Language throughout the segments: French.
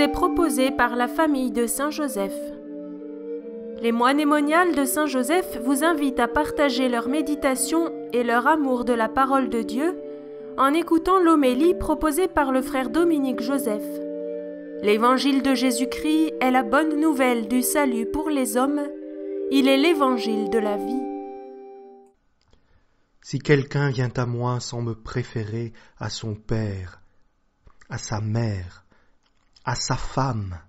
est proposé par la famille de Saint Joseph. Les moines émoniales de Saint Joseph vous invitent à partager leur méditation et leur amour de la parole de Dieu en écoutant l'homélie proposée par le frère Dominique Joseph. L'évangile de Jésus-Christ est la bonne nouvelle du salut pour les hommes. Il est l'évangile de la vie. Si quelqu'un vient à moi sans me préférer à son père, à sa mère, à sa femme,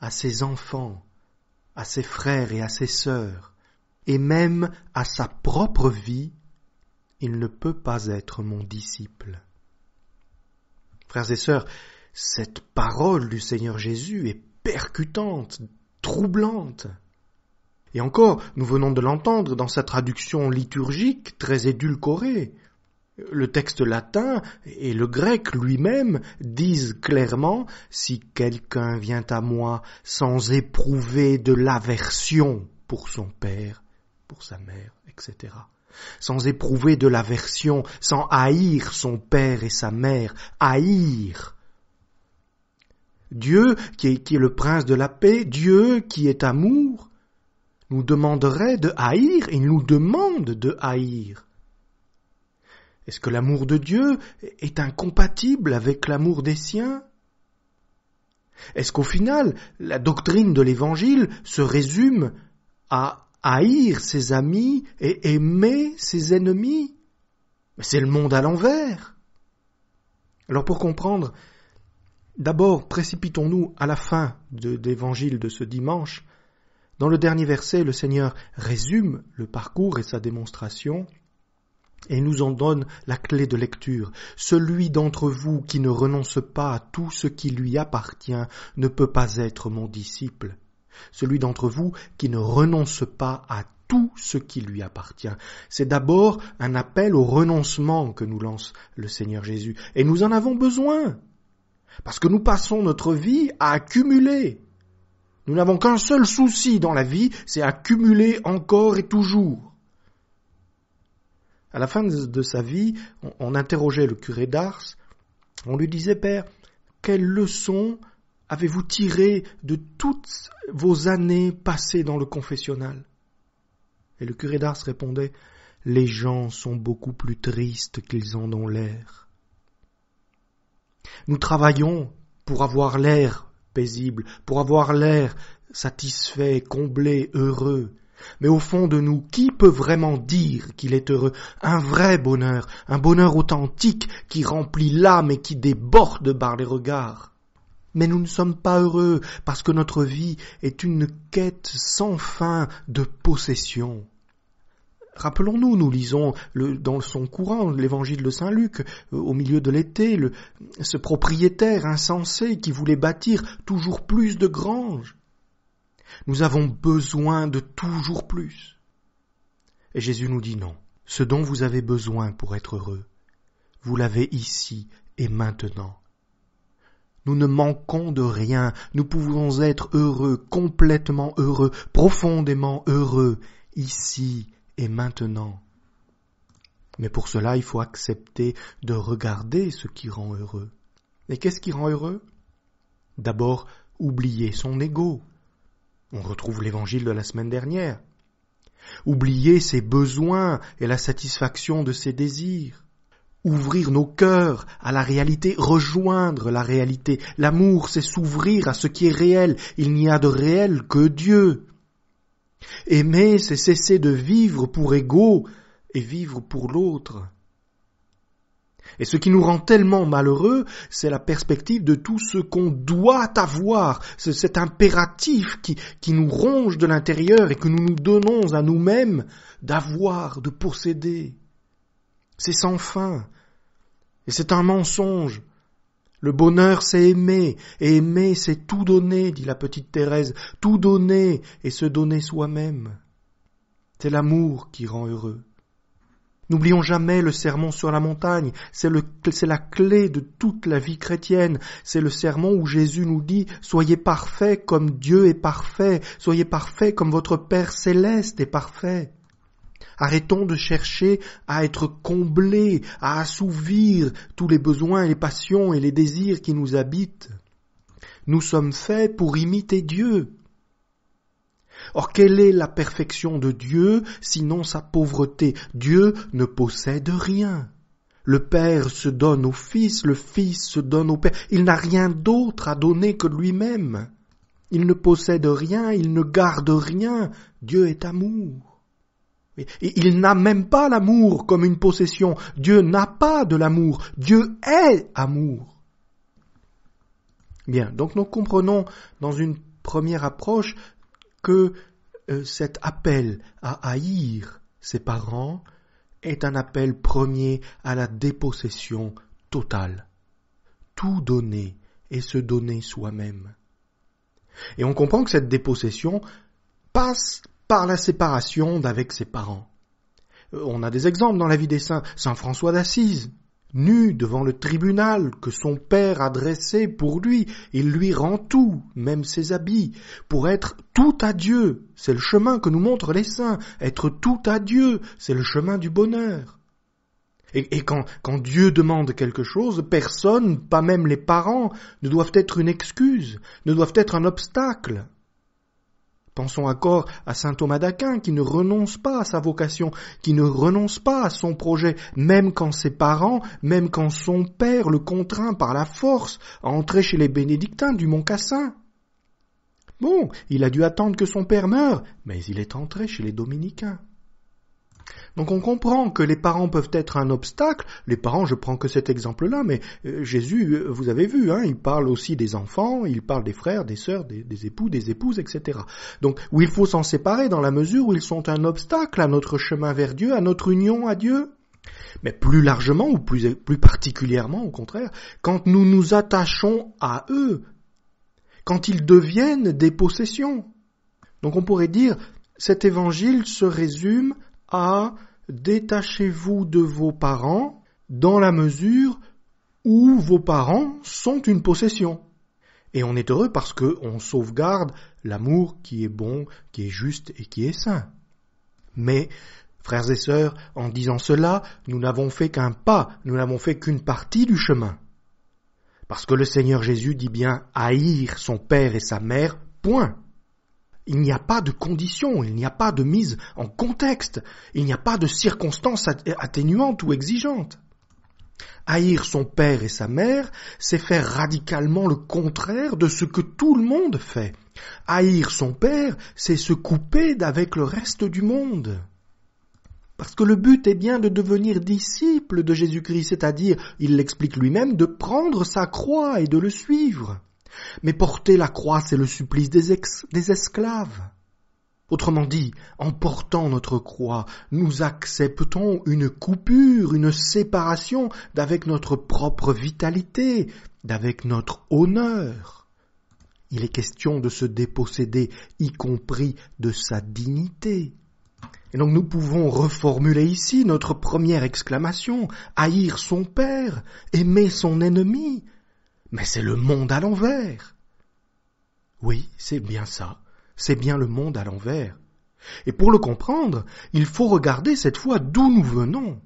à ses enfants, à ses frères et à ses sœurs, et même à sa propre vie, il ne peut pas être mon disciple. Frères et sœurs, cette parole du Seigneur Jésus est percutante, troublante. Et encore, nous venons de l'entendre dans sa traduction liturgique très édulcorée. Le texte latin et le grec lui-même disent clairement Si quelqu'un vient à moi sans éprouver de l'aversion pour son père, pour sa mère, etc., sans éprouver de l'aversion, sans haïr son père et sa mère, haïr. Dieu, qui est, le prince de la paix, Dieu qui est amour, nous demanderait de haïr, il nous demande de haïr est-ce que l'amour de Dieu est incompatible avec l'amour des siens Est-ce qu'au final, la doctrine de l'Évangile se résume à haïr ses amis et aimer ses ennemis C'est le monde à l'envers. Alors pour comprendre, d'abord précipitons-nous à la fin de l'Évangile de ce dimanche. Dans le dernier verset, le Seigneur résume le parcours et sa démonstration et nous en donne la clé de lecture. Celui d'entre vous qui ne renonce pas à tout ce qui lui appartient ne peut pas être mon disciple. Celui d'entre vous qui ne renonce pas à tout ce qui lui appartient. C'est d'abord un appel au renoncement que nous lance le Seigneur Jésus. Et nous en avons besoin. Parce que nous passons notre vie à accumuler. Nous n'avons qu'un seul souci dans la vie, c'est accumuler encore et toujours. À la fin de sa vie, on interrogeait le curé d'Ars, on lui disait, Père, quelle leçon avez-vous tiré de toutes vos années passées dans le confessionnal Et le curé d'Ars répondait, Les gens sont beaucoup plus tristes qu'ils en ont l'air. Nous travaillons pour avoir l'air paisible, pour avoir l'air satisfait, comblé, heureux. Mais au fond de nous, qui peut vraiment dire qu'il est heureux Un vrai bonheur, un bonheur authentique qui remplit l'âme et qui déborde par les regards. Mais nous ne sommes pas heureux parce que notre vie est une quête sans fin de possession. Rappelons-nous, nous lisons dans son courant l'évangile de Saint Luc, euh, au milieu de l'été, ce propriétaire insensé qui voulait bâtir toujours plus de granges. Nous avons besoin de toujours plus. Et Jésus nous dit non. Ce dont vous avez besoin pour être heureux, vous l'avez ici et maintenant. Nous ne manquons de rien, nous pouvons être heureux, complètement heureux, profondément heureux, ici et maintenant. Mais pour cela, il faut accepter de regarder ce qui rend heureux. Et qu'est-ce qui rend heureux D'abord, oublier son ego, on retrouve l'évangile de la semaine dernière. Oublier ses besoins et la satisfaction de ses désirs. Ouvrir nos cœurs à la réalité, rejoindre la réalité. L'amour, c'est s'ouvrir à ce qui est réel. Il n'y a de réel que Dieu. Aimer, c'est cesser de vivre pour égaux et vivre pour l'autre. Et ce qui nous rend tellement malheureux, c'est la perspective de tout ce qu'on doit avoir, cet impératif qui, qui nous ronge de l'intérieur et que nous nous donnons à nous-mêmes d'avoir, de posséder. C'est sans fin. Et c'est un mensonge. Le bonheur, c'est aimer, et aimer, c'est tout donner, dit la petite Thérèse, tout donner et se donner soi-même. C'est l'amour qui rend heureux. N'oublions jamais le sermon sur la montagne, c'est la clé de toute la vie chrétienne, c'est le sermon où Jésus nous dit ⁇ Soyez parfaits comme Dieu est parfait, soyez parfaits comme votre Père céleste est parfait ⁇ Arrêtons de chercher à être comblés, à assouvir tous les besoins, et les passions et les désirs qui nous habitent. Nous sommes faits pour imiter Dieu. Or, quelle est la perfection de Dieu sinon sa pauvreté Dieu ne possède rien. Le Père se donne au Fils, le Fils se donne au Père. Il n'a rien d'autre à donner que lui-même. Il ne possède rien, il ne garde rien. Dieu est amour. Il n'a même pas l'amour comme une possession. Dieu n'a pas de l'amour. Dieu est amour. Bien, donc nous comprenons dans une première approche que euh, cet appel à haïr ses parents est un appel premier à la dépossession totale. Tout donner et se donner soi-même. Et on comprend que cette dépossession passe par la séparation d'avec ses parents. Euh, on a des exemples dans la vie des saints. Saint François d'Assise, nu devant le tribunal que son père a dressé pour lui, il lui rend tout, même ses habits, pour être tout à Dieu. C'est le chemin que nous montrent les saints. Être tout à Dieu, c'est le chemin du bonheur. Et, quand, Dieu demande quelque chose, personne, pas même les parents, ne doivent être une excuse, ne doivent être un obstacle. Pensons encore à saint Thomas d'Aquin qui ne renonce pas à sa vocation, qui ne renonce pas à son projet, même quand ses parents, même quand son père le contraint par la force à entrer chez les bénédictins du Mont Cassin. Bon, il a dû attendre que son père meure, mais il est entré chez les dominicains. Donc on comprend que les parents peuvent être un obstacle. Les parents, je prends que cet exemple-là, mais euh, Jésus, euh, vous avez vu, hein, il parle aussi des enfants, il parle des frères, des sœurs, des, époux, des épouses, etc. Donc où il faut s'en séparer dans la mesure où ils sont un obstacle à notre chemin vers Dieu, à notre union à Dieu. Mais plus largement ou plus particulièrement, au contraire, quand nous nous attachons à eux, quand ils deviennent des possessions. Donc on pourrait dire, cet évangile se résume à détachez-vous de vos parents dans la mesure où vos parents sont une possession. Et on est heureux parce que on sauvegarde l'amour qui est bon, qui est juste et qui est saint. Mais, frères et sœurs, en disant cela, nous n'avons fait qu'un pas, nous n'avons fait qu'une partie du chemin. Parce que le Seigneur Jésus dit bien haïr son père et sa mère, point. Il n'y a pas de condition, il n'y a pas de mise en contexte, il n'y a pas de circonstances atténuantes ou exigeantes. Haïr son père et sa mère, c'est faire radicalement le contraire de ce que tout le monde fait. Haïr son père, c'est se couper d'avec le reste du monde. Parce que le but est bien de devenir disciple de Jésus-Christ, c'est-à-dire, il l'explique lui-même, de prendre sa croix et de le suivre. Mais porter la croix, c'est le supplice des, esclaves. Autrement dit, en portant notre croix, nous acceptons une coupure, une séparation d'avec notre propre vitalité, d'avec notre honneur. Il est question de se déposséder, y compris de sa dignité. Et donc nous pouvons reformuler ici notre première exclamation, haïr son père, aimer son ennemi, mais c'est le monde à l'envers. Oui, c'est bien ça, c'est bien le monde à l'envers. Et pour le comprendre, il faut regarder cette fois d'où nous venons.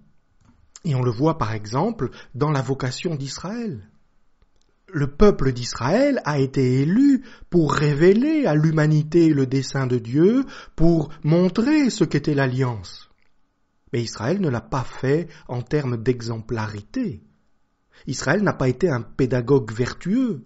Et on le voit par exemple dans la vocation d'Israël. Le peuple d'Israël a été élu pour révéler à l'humanité le dessein de Dieu, pour montrer ce qu'était l'alliance. Mais Israël ne l'a pas fait en termes d'exemplarité. Israël n'a pas été un pédagogue vertueux.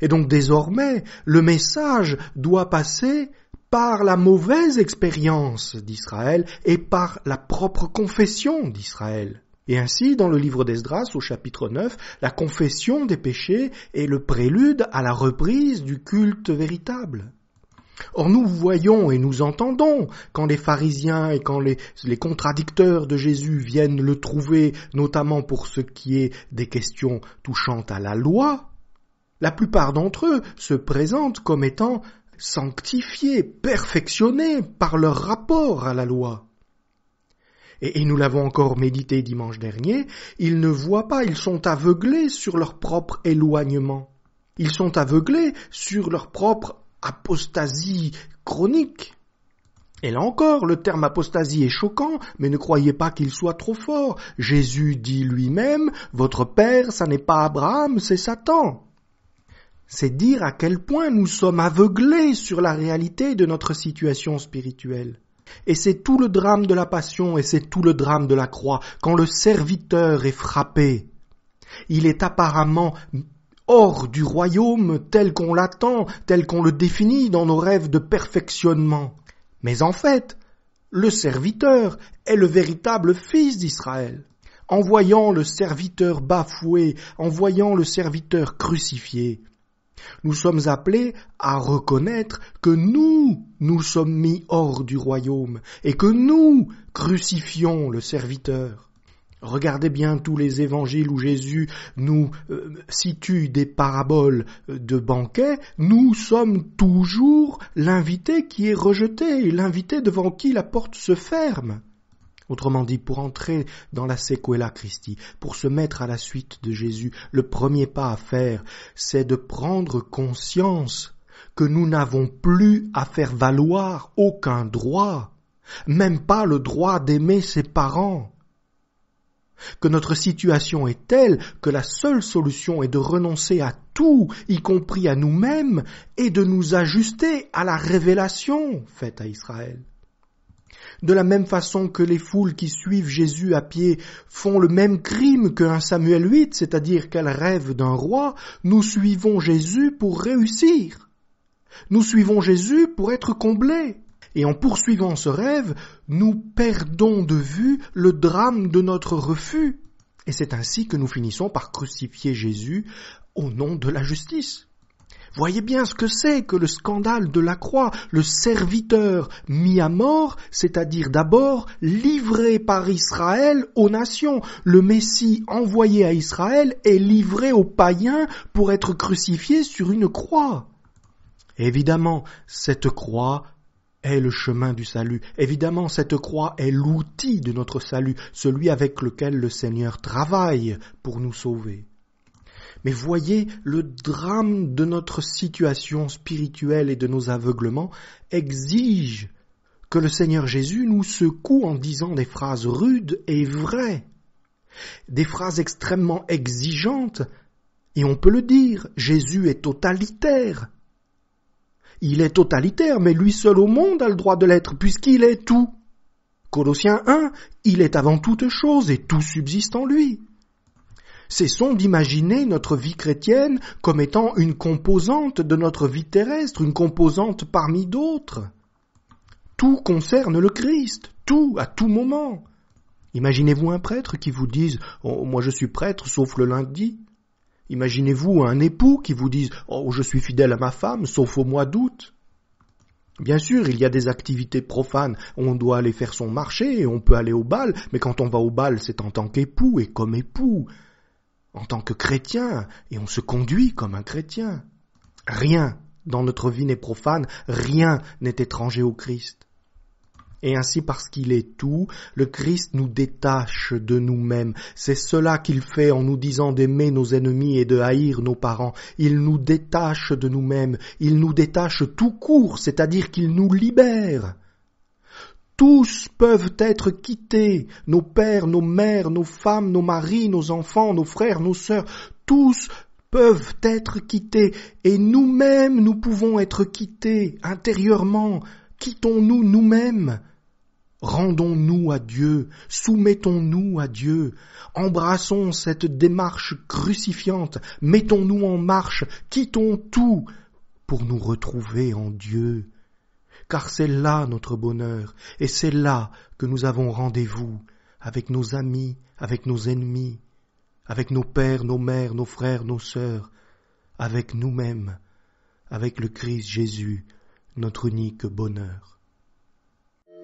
Et donc désormais, le message doit passer par la mauvaise expérience d'Israël et par la propre confession d'Israël. Et ainsi, dans le livre d'Esdras, au chapitre 9, la confession des péchés est le prélude à la reprise du culte véritable. Or nous voyons et nous entendons quand les pharisiens et quand les, contradicteurs de Jésus viennent le trouver, notamment pour ce qui est des questions touchant à la loi, la plupart d'entre eux se présentent comme étant sanctifiés, perfectionnés par leur rapport à la loi. Et, et nous l'avons encore médité dimanche dernier, ils ne voient pas, ils sont aveuglés sur leur propre éloignement. Ils sont aveuglés sur leur propre apostasie chronique. Et là encore, le terme apostasie est choquant, mais ne croyez pas qu'il soit trop fort. Jésus dit lui-même, Votre Père, ça n'est pas Abraham, c'est Satan. C'est dire à quel point nous sommes aveuglés sur la réalité de notre situation spirituelle. Et c'est tout le drame de la passion et c'est tout le drame de la croix, quand le serviteur est frappé. Il est apparemment hors du royaume tel qu'on l'attend, tel qu'on le définit dans nos rêves de perfectionnement. Mais en fait, le serviteur est le véritable fils d'Israël. En voyant le serviteur bafoué, en voyant le serviteur crucifié, nous sommes appelés à reconnaître que nous, nous sommes mis hors du royaume et que nous crucifions le serviteur. Regardez bien tous les évangiles où Jésus nous euh, situe des paraboles euh, de banquet, nous sommes toujours l'invité qui est rejeté, l'invité devant qui la porte se ferme. Autrement dit, pour entrer dans la sequela Christi, pour se mettre à la suite de Jésus, le premier pas à faire, c'est de prendre conscience que nous n'avons plus à faire valoir aucun droit, même pas le droit d'aimer ses parents que notre situation est telle que la seule solution est de renoncer à tout, y compris à nous-mêmes, et de nous ajuster à la révélation faite à Israël. De la même façon que les foules qui suivent Jésus à pied font le même crime qu'un Samuel 8, c'est-à-dire qu'elles rêvent d'un roi, nous suivons Jésus pour réussir. Nous suivons Jésus pour être comblés. Et en poursuivant ce rêve, nous perdons de vue le drame de notre refus. Et c'est ainsi que nous finissons par crucifier Jésus au nom de la justice. Voyez bien ce que c'est que le scandale de la croix, le serviteur mis à mort, c'est-à-dire d'abord livré par Israël aux nations. Le Messie envoyé à Israël est livré aux païens pour être crucifié sur une croix. Évidemment, cette croix est le chemin du salut. Évidemment, cette croix est l'outil de notre salut, celui avec lequel le Seigneur travaille pour nous sauver. Mais voyez, le drame de notre situation spirituelle et de nos aveuglements exige que le Seigneur Jésus nous secoue en disant des phrases rudes et vraies, des phrases extrêmement exigeantes, et on peut le dire, Jésus est totalitaire, il est totalitaire, mais lui seul au monde a le droit de l'être, puisqu'il est tout. Colossiens 1, il est avant toute chose et tout subsiste en lui. Cessons d'imaginer notre vie chrétienne comme étant une composante de notre vie terrestre, une composante parmi d'autres. Tout concerne le Christ, tout, à tout moment. Imaginez-vous un prêtre qui vous dise oh, Moi je suis prêtre sauf le lundi ⁇ Imaginez-vous un époux qui vous dise ⁇ Oh, je suis fidèle à ma femme, sauf au mois d'août ⁇ Bien sûr, il y a des activités profanes, on doit aller faire son marché, et on peut aller au bal, mais quand on va au bal, c'est en tant qu'époux et comme époux, en tant que chrétien, et on se conduit comme un chrétien. Rien dans notre vie n'est profane, rien n'est étranger au Christ. Et ainsi parce qu'il est tout, le Christ nous détache de nous-mêmes. C'est cela qu'il fait en nous disant d'aimer nos ennemis et de haïr nos parents. Il nous détache de nous-mêmes, il nous détache tout court, c'est-à-dire qu'il nous libère. Tous peuvent être quittés, nos pères, nos mères, nos femmes, nos maris, nos enfants, nos frères, nos sœurs, tous peuvent être quittés, et nous-mêmes nous pouvons être quittés intérieurement. Quittons-nous nous-mêmes Rendons-nous à Dieu, soumettons-nous à Dieu, embrassons cette démarche crucifiante, mettons-nous en marche, quittons tout pour nous retrouver en Dieu. Car c'est là notre bonheur, et c'est là que nous avons rendez-vous avec nos amis, avec nos ennemis, avec nos pères, nos mères, nos frères, nos sœurs, avec nous-mêmes, avec le Christ Jésus, notre unique bonheur.